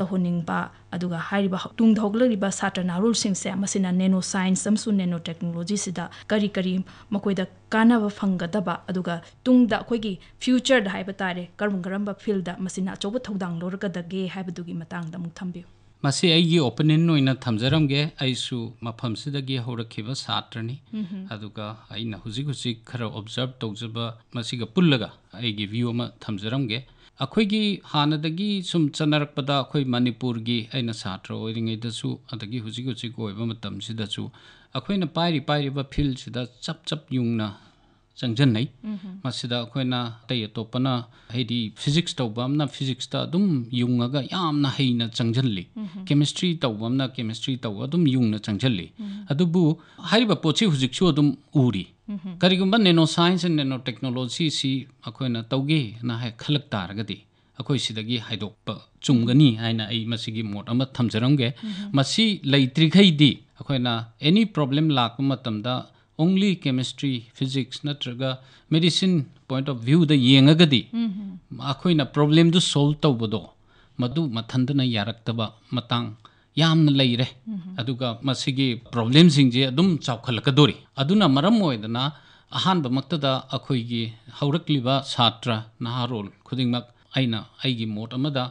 ꯇꯧꯍꯟꯅꯤꯡꯕ ꯑꯗꯨꯒ ꯍꯥꯏꯔꯤꯕ ꯇꯨꯡꯗ ꯍꯧꯒꯠꯂꯛꯂꯤꯕ ꯁꯥꯇ꯭ꯔ ꯅꯍꯥꯔꯣꯜꯁꯤꯡꯁꯦ ꯃꯁꯤꯅ ꯅꯦꯅꯣ ꯁꯥꯏꯟꯁ ꯑꯃꯁꯨꯡ ꯅꯦꯅꯣ ꯇꯦꯛꯅꯣꯂꯣꯖꯤꯁꯤꯗ ꯀꯔꯤ ꯀꯔꯤ ꯃꯈꯣꯏꯗ ꯀꯥꯟꯅꯕ ꯐꯪꯒꯗꯕ ꯑꯗꯨꯒ ꯇꯨꯡꯗ ꯑꯩꯈꯣꯏꯒꯤ ꯐ꯭ꯌꯨꯆꯔꯗ ꯍꯥꯏꯕ ꯇꯥꯔꯦ ꯀꯔꯝ ꯀꯔꯝꯕ ꯐꯤꯜꯗ ꯃꯁꯤꯅ ꯑꯆꯧꯕ ꯊꯧꯗꯥꯡ ꯂꯧꯔꯒꯗꯒꯦ ꯍꯥꯏꯕꯗꯨꯒꯤ ꯃꯇꯥꯡꯗ ꯑꯃꯨꯛ ꯊꯝꯕꯤꯌꯨ ꯃꯁꯤ ꯑꯩꯒꯤ ꯑꯣꯄꯤꯅꯤꯌꯟ ꯑꯣꯏꯅ ꯊꯝꯖꯔꯝꯒꯦ ꯑꯩꯁꯨ ꯃꯐꯝꯁꯤꯗꯒꯤ ꯍꯧꯔꯛꯈꯤꯕ ꯁꯥꯇ꯭ꯔꯅꯤ ꯑꯗꯨꯒ ꯑꯩꯅ ꯍꯧꯖꯤꯛ ꯍꯧꯖꯤꯛ ꯈꯔ ꯑꯣꯕꯖꯔꯕ ꯇꯧꯖꯕ ꯃꯁꯤꯒ ꯄꯨꯜꯂꯒ ꯑꯩꯒꯤ ꯚ꯭ꯌꯨ ꯑꯃ ꯊꯝꯖꯔꯝꯒꯦ ꯑꯩꯈꯣꯏꯒꯤ ꯍꯥꯟꯅꯗꯒꯤ ꯁꯨꯝ ꯆꯠꯅꯔꯛꯄꯗ ꯑꯩꯈꯣꯏ ꯃꯅꯤꯄꯨꯔꯒꯤ ꯑꯩꯅ ꯁꯥꯇ꯭ꯔ ꯑꯣꯏꯔꯤꯉꯩꯗꯁꯨ ꯑꯗꯒꯤ ꯍꯧꯖꯤꯛ ꯍꯧꯖꯤꯛ ꯑꯣꯏꯕ ꯃꯇꯝꯁꯤꯗꯁꯨ ꯑꯩꯈꯣꯏꯅ ꯄꯥꯏꯔꯤ ꯄꯥꯏꯔꯤꯕ ꯐꯤꯜꯁꯤꯗ ꯆꯞ ꯆꯞ ꯌꯨꯡꯅ ꯆꯪꯁꯤꯟꯅꯩ ꯃꯁꯤꯗ ꯑꯩꯈꯣꯏꯅ ꯑꯇꯩ ꯑꯇꯣꯞꯄꯅ ꯍꯥꯏꯗꯤ ꯐꯤꯖꯤꯛꯁ ꯇꯧꯕ ꯑꯃꯅ ꯐꯤꯖꯤꯛꯁꯇ ꯑꯗꯨꯝ ꯌꯨꯡꯉꯒ ꯌꯥꯝꯅ ꯍꯩꯅ ꯆꯪꯁꯤꯜꯂꯤ ꯀꯦꯃꯤꯁꯇ꯭ꯔꯤ ꯇꯧꯕ ꯑꯃꯅ ꯀꯦꯃꯤꯁꯇ꯭ꯔꯤ ꯇꯧꯕ ꯑꯗꯨꯝ ꯌꯨꯡꯅ ꯆꯪꯁꯤꯜꯂꯤ ꯑꯗꯨꯕꯨ ꯍꯥꯏꯔꯤꯕ ꯄꯣꯠꯁꯤ ꯍꯧꯖꯤꯛꯁꯨ ꯑꯗꯨꯝ ꯎꯔꯤ ꯀꯔꯤꯒꯨꯝꯕ ꯅꯦꯅꯣ ꯁꯥꯏꯟꯁ ꯑꯦꯟ ꯅꯦꯅꯣ ꯇꯦꯛꯅꯣꯂꯣꯖꯤꯁꯤ ꯑꯩꯈꯣꯏꯅ ꯇꯧꯒꯦꯅ ꯍꯥꯏ ꯈꯜꯂꯛ ꯇꯥꯔꯒꯗꯤ ꯑꯩꯈꯣꯏ ꯁꯤꯗꯒꯤ ꯍꯥꯏꯗꯣꯛꯄ ꯆꯨꯝꯒꯅꯤ ꯍꯥꯏꯅ ꯑꯩ ꯃꯁꯤꯒꯤ ꯃꯣꯠ ꯑꯃ ꯊꯝꯖꯔꯝꯒꯦ ꯃꯁꯤ ꯂꯩꯇ꯭ꯔꯤꯈꯩꯗꯤ ꯑꯩꯈꯣꯏꯅ ꯑꯦꯅꯤ ꯄ꯭ꯔꯣꯕ꯭ꯂꯦꯝ ꯂꯥꯛꯄ ꯃꯇꯝꯗ ꯑꯣꯡꯂꯤ ꯀꯦꯃꯤꯁꯇ꯭ꯔꯤ ꯐꯤꯖꯤꯛꯁ ꯅꯠꯇ꯭ꯔꯒ ꯃꯦꯗꯤꯁꯤꯟ ꯄꯣꯏꯟꯠ ꯑꯣꯐ ꯚ꯭ꯌꯨꯗ ꯌꯦꯡꯉꯒꯗꯤ ꯑꯩꯈꯣꯏꯅ ꯄ꯭ꯔꯣꯕ꯭ꯂꯦꯝꯗꯨ ꯁꯣꯜꯕ ꯇꯧꯕꯗꯣ ꯃꯗꯨ ꯃꯊꯟꯇꯅ ꯌꯥꯔꯛꯇꯕ ꯃꯇꯥꯡ ꯌꯥꯝꯅ ꯂꯩꯔꯦ ꯑꯗꯨꯒ ꯃꯁꯤꯒꯤ ꯄ꯭ꯔꯣꯕ꯭ꯂꯦꯝꯁꯤꯡꯁꯦ ꯑꯗꯨꯝ ꯆꯥꯎꯈꯠꯂꯛꯀꯗꯣꯔꯤ ꯑꯗꯨꯅ ꯃꯔꯝ ꯑꯣꯏꯗꯅ ꯑꯍꯥꯟꯕꯃꯛꯇꯗ ꯑꯩꯈꯣꯏꯒꯤ ꯍꯧꯔꯛꯂꯤꯕ ꯁꯥꯇ꯭ꯔ ꯅꯍꯥꯔꯣꯜ ꯈꯨꯗꯤꯡꯃꯛ ꯑꯩꯅ ꯑꯩꯒꯤ ꯃꯣꯠ ꯑꯃꯗ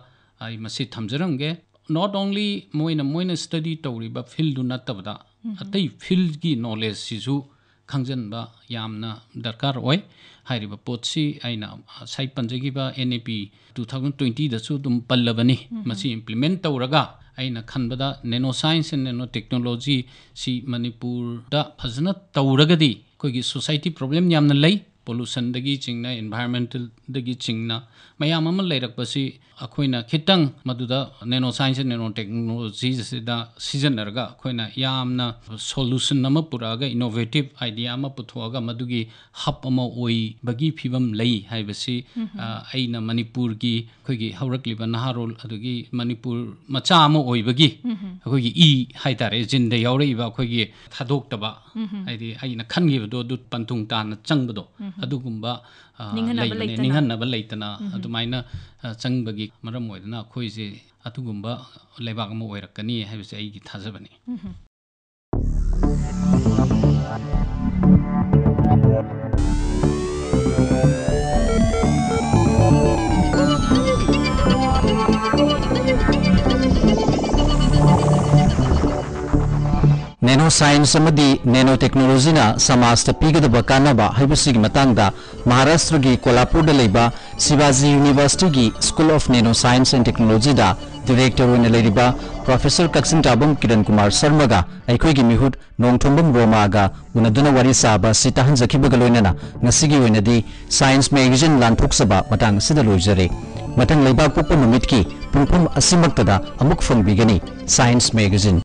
ꯑꯩ ꯃꯁꯤ ꯊꯝꯖꯔꯝꯒꯦ ꯅꯣꯠ ꯑꯣꯡꯂꯤ ꯃꯣꯏꯅ ꯃꯣꯏꯅ ꯁ꯭ꯇꯗꯤ ꯇꯧꯔꯤꯕ ꯐꯤꯜꯗꯨ ꯅꯠꯇꯕꯗ ꯑꯇꯩ ꯐꯤꯜꯒꯤ ꯅꯣꯂꯦꯖꯁꯤꯁꯨ ꯈꯪꯖꯤꯟꯕ ꯌꯥꯝꯅ ꯗꯔꯀꯥꯔ ꯑꯣꯏ ꯍꯥꯏꯔꯤꯕ ꯄꯣꯠꯁꯤ ꯑꯩꯅ ꯉꯁꯥꯏ ꯄꯟꯖꯈꯤꯕ N E P two thousand ꯇ꯭ꯋꯦꯟꯇꯤꯗꯁꯨ ꯑꯗꯨꯝ ꯄꯜꯂꯕꯅꯤ ꯃꯁꯤ ꯏꯝꯄ꯭ꯂꯤꯃꯦꯟ ꯇꯧꯔꯒ ꯑꯩꯅ ꯈꯟꯕꯗ ꯅꯦꯅꯣ ꯁꯥꯏꯟꯁ ꯑꯦꯟ ꯅꯦꯅꯣ ꯇꯦꯛꯅꯣꯂꯣꯖꯤꯁꯤ ꯃꯅꯤꯄꯨꯔꯗ ꯐꯖꯅ ꯇꯧꯔꯒꯗꯤ ꯑꯩꯈꯣꯏꯒꯤ ꯁꯣꯁꯥꯏꯇꯤ ꯄ꯭ꯔꯣꯕ꯭ꯂꯦꯝ ꯌꯥꯝꯅ ꯂꯩ पोलुसी चिनाइ एन्भाइरोमेन्टेल चिना म्याम लरेन खेनो साइन्स एन्ड नेनो टेक्नोलोजी सज्नर अखोन यहाँ सोलुसम्म पुराभेटिभ आइडियामा पुथोग म हप्वले हज म अघि हुँदै मपुर मचा अघि इतारे जनर अखै ख खादोतब खन् पन्थु ताना चङदो ꯑꯗꯨꯒꯨꯝꯕ ꯅꯤꯡꯍꯟꯅꯕ ꯂꯩꯇꯅ ꯑꯗꯨꯃꯥꯏꯅ ꯆꯪꯕꯒꯤ ꯃꯔꯝ ꯑꯣꯏꯗꯨꯅ ꯑꯩꯈꯣꯏꯁꯦ ꯑꯗꯨꯒꯨꯝꯕ ꯂꯩꯕꯥꯛ ꯑꯃ ꯑꯣꯏꯔꯛꯀꯅꯤ ꯍꯥꯏꯕꯁꯦ ꯑꯩꯒꯤ ꯊꯥꯖꯕꯅꯤ ꯅꯦꯅꯣ ꯁꯥꯏꯟꯁ ꯑꯃꯗꯤ ꯅꯦꯅꯣ ꯇꯦꯛꯅꯣꯂꯣꯖꯤꯅ ꯁꯃꯥꯖꯇ ꯄꯤꯒꯗꯕ ꯀꯥꯟꯅꯕ ꯍꯥꯏꯕꯁꯤꯒꯤ ꯃꯇꯥꯡꯗ ꯃꯍꯥꯔꯥꯁꯇ꯭ꯔꯒꯤ ꯀꯣꯂꯥꯄꯨꯔꯗ ꯂꯩꯕ ꯁꯤꯕꯥꯖꯤ ꯌꯨꯅꯤꯚꯔꯁꯤꯇꯤꯒꯤ school of nano science and ꯇꯦꯛꯅꯣꯂꯣꯖꯤꯗ ꯗꯤꯔꯦꯛꯇꯔ ꯑꯣꯏꯅ ꯂꯩꯔꯤꯕ ꯄ꯭ꯔꯣꯐꯦꯁꯔ ꯀꯛꯆꯤꯡ ꯇꯥꯕꯝ ꯀꯤꯔꯟ ꯀꯨꯃꯥꯔ ꯁꯔꯃꯒ ꯑꯩꯈꯣꯏꯒꯤ ꯃꯤꯍꯨꯠ ꯅꯣꯡꯊꯣꯝꯕꯝ ꯔꯣꯃꯥꯒ ꯎꯅꯗꯨꯅ ꯋꯥꯔꯤ ꯁꯥꯕ ꯑꯁꯤ ꯇꯥꯍꯟꯖꯈꯤꯕꯒ ꯂꯣꯏꯅꯅ ꯉꯁꯤꯒꯤ ꯑꯣꯏꯅꯗꯤ ꯁꯥꯏꯟꯁ ꯃꯦꯒꯥꯖꯤꯟ ꯂꯥꯟꯊꯣꯛꯆꯕ ꯃꯇꯥꯡ ꯑꯁꯤꯗ ꯂꯣꯏꯖꯔꯦ ꯃꯊꯪ ꯂꯩꯕꯥꯛꯄꯣꯛꯄ ꯅꯨꯃꯤꯠꯀꯤ ꯄꯨꯡꯐꯝ ꯑꯁꯤꯃꯛꯇꯗ ꯑꯃꯨꯛ ꯐꯪꯕꯤꯒꯅꯤ ꯁꯥꯏꯟꯁ ꯃꯦꯒꯥꯖꯤꯟ